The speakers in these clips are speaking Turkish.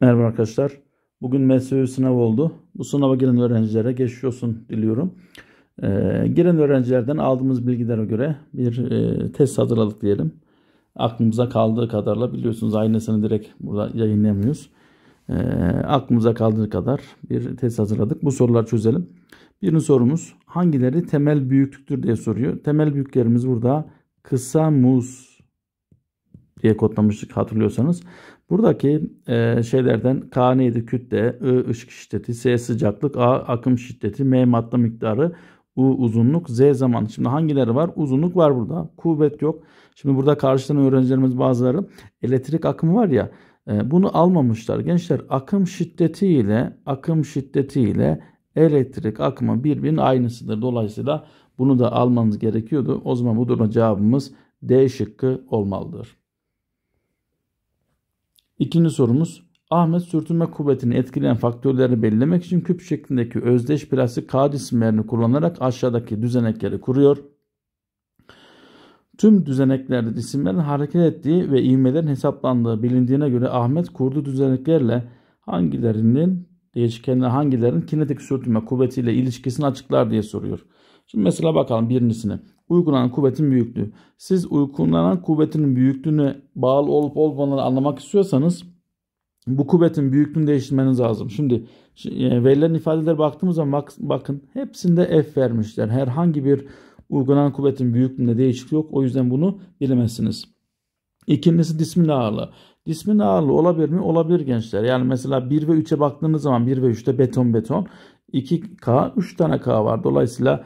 Merhaba arkadaşlar. Bugün MSU sınav oldu. Bu sınava giren öğrencilere geçiş olsun diliyorum. Ee, giren öğrencilerden aldığımız bilgilere göre bir e, test hazırladık diyelim. Aklımıza kaldığı kadarla biliyorsunuz aynısını direkt burada yayınlamıyoruz. Ee, aklımıza kaldığı kadar bir test hazırladık. Bu soruları çözelim. Birinci sorumuz hangileri temel büyüklüktür diye soruyor. Temel büyüklerimiz burada kısa muz diye kodlamıştık hatırlıyorsanız. Buradaki e, şeylerden K neydi? Kütle, I ışık şiddeti, S sıcaklık, A akım şiddeti, M madde miktarı, U uzunluk, Z zaman. Şimdi hangileri var? Uzunluk var burada. Kuvvet yok. Şimdi burada karşıdan öğrencilerimiz bazıları elektrik akımı var ya e, bunu almamışlar. Gençler akım şiddeti ile akım şiddeti ile elektrik akımı birbirinin aynısıdır. Dolayısıyla bunu da almanız gerekiyordu. O zaman bu duruma cevabımız D şıkkı olmalıdır. İkinci sorumuz Ahmet sürtünme kuvvetini etkileyen faktörleri belirlemek için küp şeklindeki özdeş plastik kağıt isimlerini kullanarak aşağıdaki düzenekleri kuruyor. Tüm düzeneklerde isimlerin hareket ettiği ve ivmelerin hesaplandığı bilindiğine göre Ahmet kurduğu düzeneklerle hangilerinin değişkenler hangilerin kinetik sürtünme kuvvetiyle ilişkisini açıklar diye soruyor. Şimdi mesela bakalım birincisini uygulanan kuvvetin büyüklüğü. Siz uygulanan kuvvetinin büyüklüğüne bağlı olup olmadığını anlamak istiyorsanız bu kuvvetin büyüklüğünü değiştirmeniz lazım. Şimdi e, verilen ifadelere baktığımız zaman bak, bakın hepsinde F vermişler. Herhangi bir uygulanan kuvvetin büyüklüğünde değişiklik yok. O yüzden bunu bilemezsiniz. İkincisi dismin ağırlığı. Dismin ağırlığı olabilir mi? Olabilir gençler. Yani mesela 1 ve 3'e baktığınız zaman 1 ve 3'te beton beton. 2K 3 tane K var. Dolayısıyla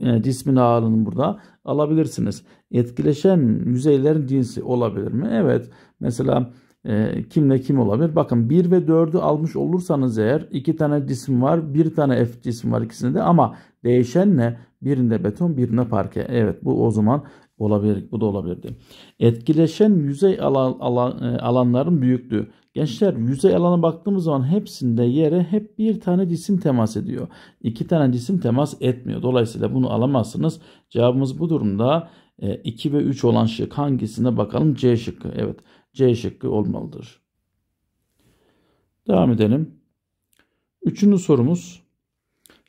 e, cismin ağırlığını burada alabilirsiniz. Etkileşen yüzeylerin cinsi olabilir mi? Evet. Mesela e, kimle kim olabilir? Bakın 1 ve 4'ü almış olursanız eğer 2 tane cisim var, 1 tane F cisim var ikisinde ama değişen ne? Birinde beton, birinde parke. Evet bu o zaman Olabilir, bu da olabilirdi. Etkileşen yüzey alan, alan, e, alanların büyüklüğü. Gençler yüzey alana baktığımız zaman hepsinde yere hep bir tane cisim temas ediyor. İki tane cisim temas etmiyor. Dolayısıyla bunu alamazsınız. Cevabımız bu durumda 2 e, ve 3 olan şık hangisine bakalım? C şıkkı. Evet C şıkkı olmalıdır. Devam edelim. Üçüncü sorumuz.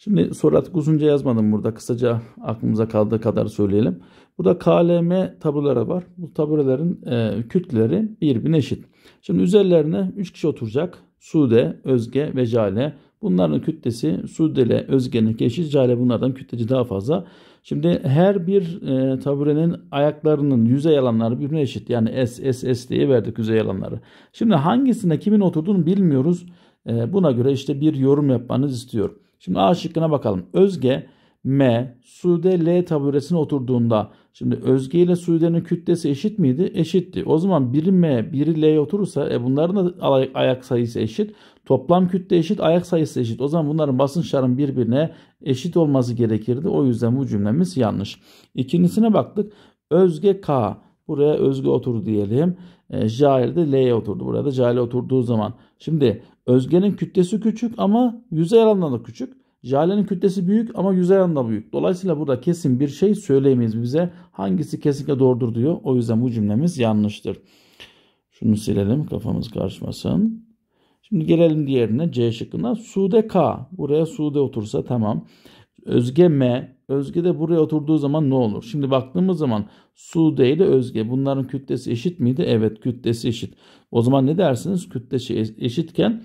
Şimdi soru artık uzunca yazmadım burada. Kısaca aklımıza kaldığı kadar söyleyelim. Burada KLM tabloları var. Bu tabloların e, kütleleri birbirine eşit. Şimdi üzerlerine 3 kişi oturacak. Sude, Özge ve Cale. Bunların kütlesi Sude ile Özge'nin eşit. Jale bunlardan kütleci daha fazla. Şimdi her bir e, taburenin ayaklarının yüzey alanları birbirine eşit. Yani S, S, S diye verdik yüzey alanları. Şimdi hangisine kimin oturduğunu bilmiyoruz. E, buna göre işte bir yorum yapmanızı istiyorum. Şimdi A şıkkına bakalım. Özge M Sude L taburesine oturduğunda şimdi Özge ile Sude'nin kütlesi eşit miydi? Eşitti. O zaman biri M biri L oturursa e bunların da ayak sayısı eşit. Toplam kütle eşit ayak sayısı eşit. O zaman bunların basınçların birbirine eşit olması gerekirdi. O yüzden bu cümlemiz yanlış. İkincisine baktık. Özge K Buraya Özge otur diyelim. E, Jair de L'ye oturdu. Burada Jair oturduğu zaman. Şimdi Özge'nin kütlesi küçük ama yüzey alanında da küçük. Jale'nin kütlesi büyük ama yüzey alanında büyük. Dolayısıyla burada kesin bir şey söyleyemeyiz bize. Hangisi kesinlikle doğrudur diyor. O yüzden bu cümlemiz yanlıştır. Şunu silelim kafamız karışmasın. Şimdi gelelim diğerine C şıkkına. Sude K. Buraya Sude otursa tamam. Özge M. Özge de buraya oturduğu zaman ne olur? Şimdi baktığımız zaman Sude ile Özge bunların kütlesi eşit miydi? Evet kütlesi eşit. O zaman ne dersiniz? Kütlesi eşitken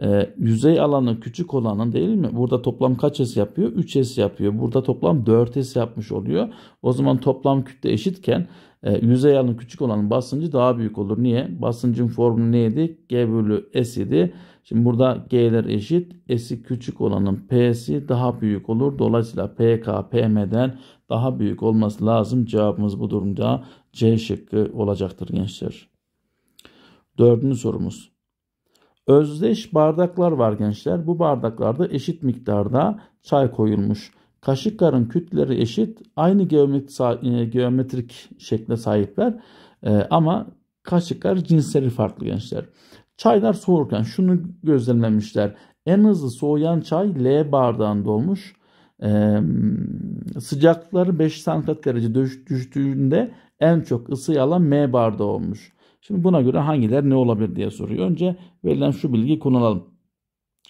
e, yüzey alanı küçük olanın değil mi? Burada toplam kaç S yapıyor? 3 S yapıyor. Burada toplam 4 S yapmış oluyor. O zaman toplam kütle eşitken e, yüzey alanı küçük olanın basıncı daha büyük olur. Niye? Basıncın formülü neydi? G bölü S idi. Şimdi burada G'ler eşit. S'i küçük olanın P'si daha büyük olur. Dolayısıyla PK PM'den daha büyük olması lazım. Cevabımız bu durumda C şıkkı olacaktır gençler. Dördüncü sorumuz. Özdeş bardaklar var gençler. Bu bardaklarda eşit miktarda çay koyulmuş. Kaşıkların kütleri eşit, aynı e, geometrik şekle sahipler e, ama kaşıklar cinsleri farklı gençler. Çaylar soğurken şunu gözlemlemişler. En hızlı soğuyan çay L bardağında olmuş. Ee, sıcaklıkları 5 santigrat derece düştüğünde en çok ısıyı alan M bardağı olmuş. Şimdi buna göre hangiler ne olabilir diye soruyor. Önce verilen şu bilgiyi kullanalım.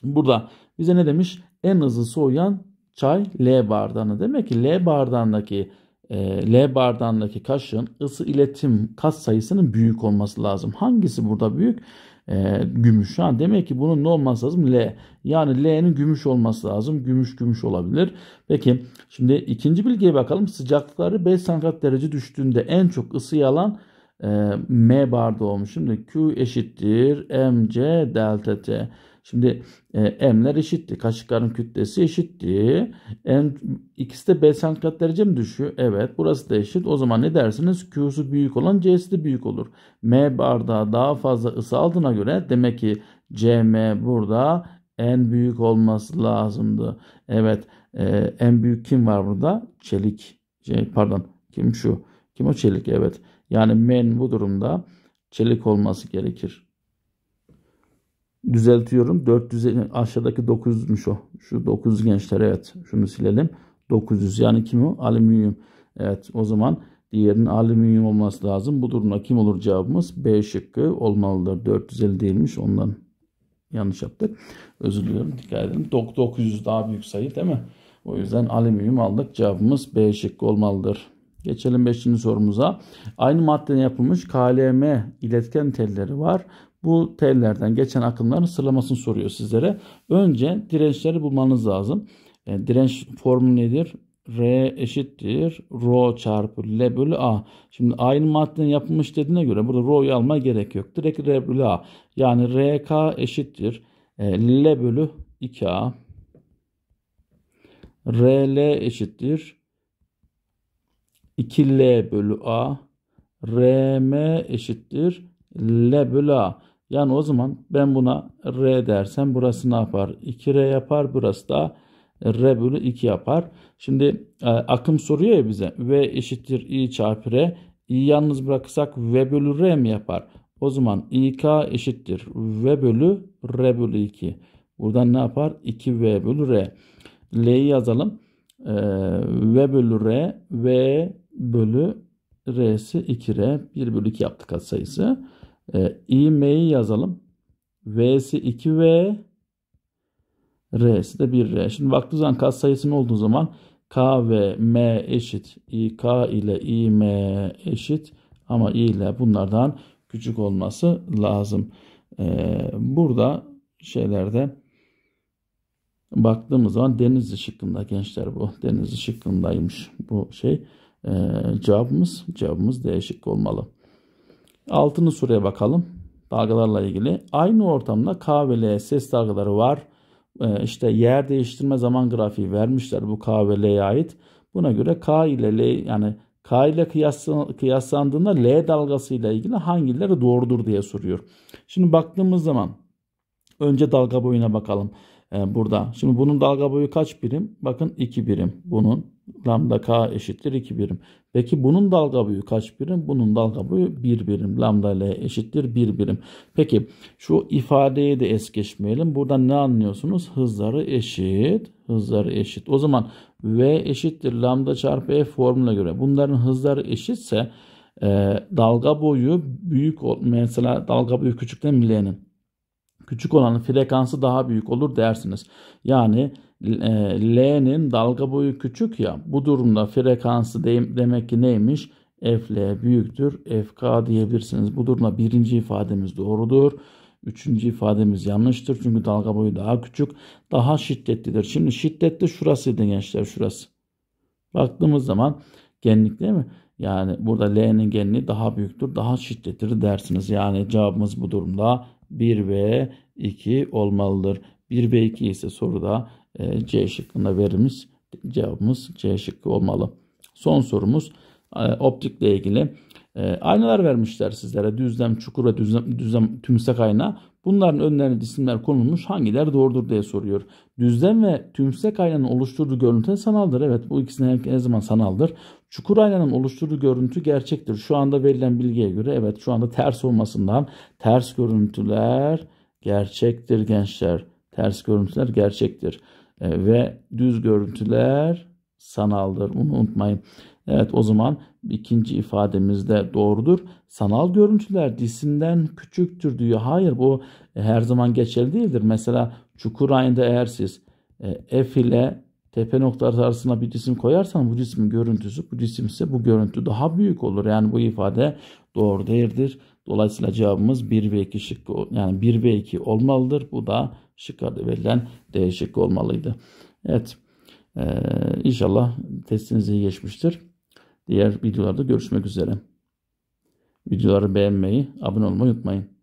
Burada bize ne demiş? En hızlı soğuyan çay L bardağını Demek ki L bardağındaki e, L bardağındaki kaşığın ısı iletim kat sayısının büyük olması lazım. Hangisi burada büyük? E, gümüş. Ha, demek ki bunun ne olması lazım? L. Yani L'nin gümüş olması lazım. Gümüş gümüş olabilir. Peki şimdi ikinci bilgiye bakalım. Sıcaklıkları 5 santigrat derece düştüğünde en çok ısıyı alan ee, M barda olmuş. Şimdi Q eşittir MC delta T. Şimdi e, M'ler eşitti. Kaşıkların kütlesi eşitti. M, ikisi de B santigrat derece mi düşüyor? Evet. Burası da eşit. O zaman ne dersiniz? Q'su büyük olan C'si de büyük olur. M bardağı daha fazla ısı aldığına göre demek ki CM burada en büyük olması lazımdı. Evet. E, en büyük kim var burada? Çelik. Şey, pardon. Kim şu? Kim o çelik? Evet. Yani men bu durumda çelik olması gerekir. Düzeltiyorum. 400 aşağıdaki 900'müş o. Şu 900 gençler evet. Şunu silelim. 900 yani kim o? Alüminyum. Evet o zaman diğerinin alüminyum olması lazım. Bu durumda kim olur cevabımız? B şıkkı olmalıdır. 450 değilmiş ondan yanlış yaptık. Özür diliyorum dikkat edin. 900 daha büyük sayı değil mi? O yüzden alüminyum aldık. Cevabımız B şıkkı olmalıdır. Geçelim 5. sorumuza. Aynı maddeden yapılmış KLM iletken telleri var. Bu tellerden geçen akımların sıralamasını soruyor sizlere. Önce dirençleri bulmanız lazım. E, direnç formülü nedir? R eşittir Rho çarpı L bölü A. Şimdi aynı maddeden yapılmış dediğine göre burada Rho'yu almaya gerek yok. Direkt R bölü A. Yani RK eşittir e, L bölü 2A. RL eşittir 2L bölü A RM eşittir L bölü A. Yani o zaman ben buna R dersem burası ne yapar? 2R yapar. Burası da R bölü 2 yapar. Şimdi e, akım soruyor ya bize. V eşittir I çarpı R. İ'yi yalnız bırakırsak V bölü R mi yapar? O zaman İK eşittir V bölü R bölü 2. Buradan ne yapar? 2V bölü R. L'yi yazalım. E, v bölü R. V bölü R'si 2R. 1 bölü 2 yaptık katsayısı. E, İM'yi yazalım. V'si 2V. R'si de 1R. Şimdi baktığı zaman katsayısı ne olduğu zaman K ve M eşit. İK ile İM eşit. Ama İ ile bunlardan küçük olması lazım. E, burada şeylerde baktığımız zaman Denizli şıkkında gençler bu. Denizli şıkkındaymış bu şey. Ee, cevabımız cevabımız değişik olmalı. Altını soruya bakalım. Dalgalarla ilgili. Aynı ortamda K ve L ses dalgaları var. Ee, işte yer değiştirme zaman grafiği vermişler bu K ve L'ye ait. Buna göre K ile L yani K ile kıyaslandığında L dalgası ile ilgili hangileri doğrudur diye soruyor. Şimdi baktığımız zaman önce dalga boyuna bakalım ee, burada. Şimdi bunun dalga boyu kaç birim? Bakın 2 birim bunun lambda k eşittir 2 birim. Peki bunun dalga boyu kaç birim? Bunun dalga boyu 1 birim. Lambda l eşittir 1 birim. Peki şu ifadeyi de es geçmeyelim. Burada ne anlıyorsunuz? Hızları eşit. Hızları eşit. O zaman v eşittir lambda çarpı e formülüne göre. Bunların hızları eşitse e, dalga boyu büyük mesela dalga boyu küçükten bilenin. Küçük olanın frekansı daha büyük olur dersiniz. Yani e, L'nin dalga boyu küçük ya bu durumda frekansı de, demek ki neymiş? FL büyüktür. FK diyebilirsiniz. Bu durumda birinci ifademiz doğrudur. Üçüncü ifademiz yanlıştır. Çünkü dalga boyu daha küçük. Daha şiddetlidir. Şimdi şiddetli şurasıydı gençler şurası. Baktığımız zaman genlik değil mi? Yani burada L'nin genliği daha büyüktür. Daha şiddetlidir dersiniz. Yani cevabımız bu durumda 1 ve 2 olmalıdır. 1 ve 2 ise soruda e, C şıkkında verilmiş cevabımız C şıkkı olmalı. Son sorumuz e, optikle ilgili. E, aynalar vermişler sizlere. Düzlem, çukur ve düzlem, düzlem tümsek ayna. Bunların önlerine cisimler konulmuş. hangiler doğrudur diye soruyor. Düzlem ve tümsek aynanın oluşturduğu görüntü sanaldır. Evet bu ikisine her zaman sanaldır. Çukur aynanın oluşturduğu görüntü gerçektir. Şu anda verilen bilgiye göre evet şu anda ters olmasından ters görüntüler gerçektir gençler. Ters görüntüler gerçektir. E, ve düz görüntüler sanaldır. Bunu unutmayın. Evet o zaman ikinci ifademiz de doğrudur. Sanal görüntüler disinden küçüktür diyor. Hayır bu her zaman geçerli değildir. Mesela çukur ayında eğer siz e, F ile tepe noktaları arasına bir cisim koyarsan bu cismin görüntüsü bu cisim ise bu görüntü daha büyük olur. Yani bu ifade doğru değildir. Dolayısıyla cevabımız 1 ve 2 şıkkı yani 1 ve 2 olmalıdır. Bu da şıklarda verilen D şıkkı olmalıydı. Evet. Ee, inşallah testiniz iyi geçmiştir. Diğer videolarda görüşmek üzere. Videoları beğenmeyi, abone olmayı unutmayın.